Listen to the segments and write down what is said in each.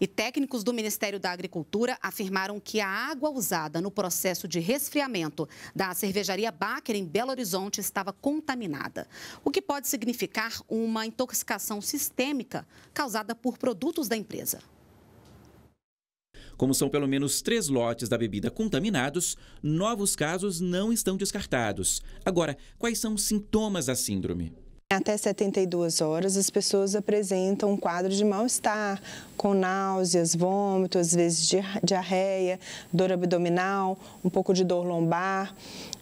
E técnicos do Ministério da Agricultura afirmaram que a água usada no processo de resfriamento da cervejaria Baker em Belo Horizonte estava contaminada, o que pode significar uma intoxicação sistêmica causada por produtos da empresa. Como são pelo menos três lotes da bebida contaminados, novos casos não estão descartados. Agora, quais são os sintomas da síndrome? Até 72 horas, as pessoas apresentam um quadro de mal-estar, com náuseas, vômito, às vezes diarreia, dor abdominal, um pouco de dor lombar.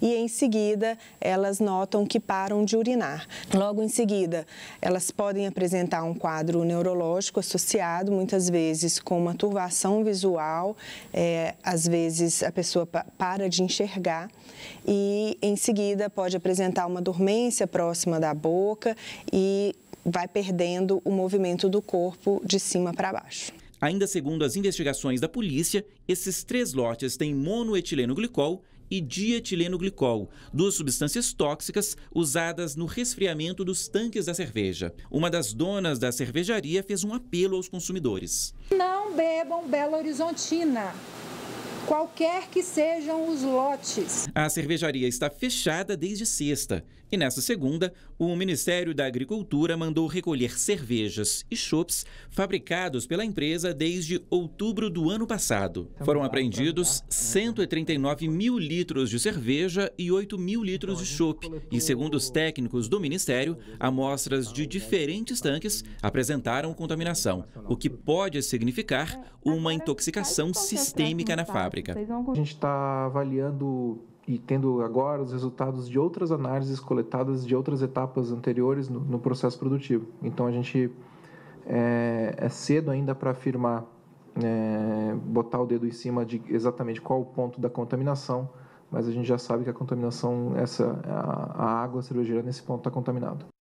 E em seguida, elas notam que param de urinar. Logo em seguida, elas podem apresentar um quadro neurológico associado, muitas vezes com uma turvação visual, é, às vezes a pessoa para de enxergar. E em seguida, pode apresentar uma dormência próxima da boca boca e vai perdendo o movimento do corpo de cima para baixo. Ainda segundo as investigações da polícia, esses três lotes têm monoetileno glicol e dietileno glicol, duas substâncias tóxicas usadas no resfriamento dos tanques da cerveja. Uma das donas da cervejaria fez um apelo aos consumidores. Não bebam Belo Horizontina qualquer que sejam os lotes. A cervejaria está fechada desde sexta e nessa segunda, o Ministério da Agricultura mandou recolher cervejas e chopps fabricados pela empresa desde outubro do ano passado. Então, Foram tá, tá, apreendidos 139 tá, mil litros de cerveja e 8 mil litros de chopp. E segundo os técnicos do Ministério, amostras de diferentes tanques apresentaram contaminação, o que pode significar uma intoxicação sistêmica na fábrica. África. A gente está avaliando e tendo agora os resultados de outras análises coletadas de outras etapas anteriores no, no processo produtivo. Então a gente é, é cedo ainda para afirmar, é, botar o dedo em cima de exatamente qual o ponto da contaminação, mas a gente já sabe que a contaminação, essa, a, a água cervejeira nesse ponto está contaminada.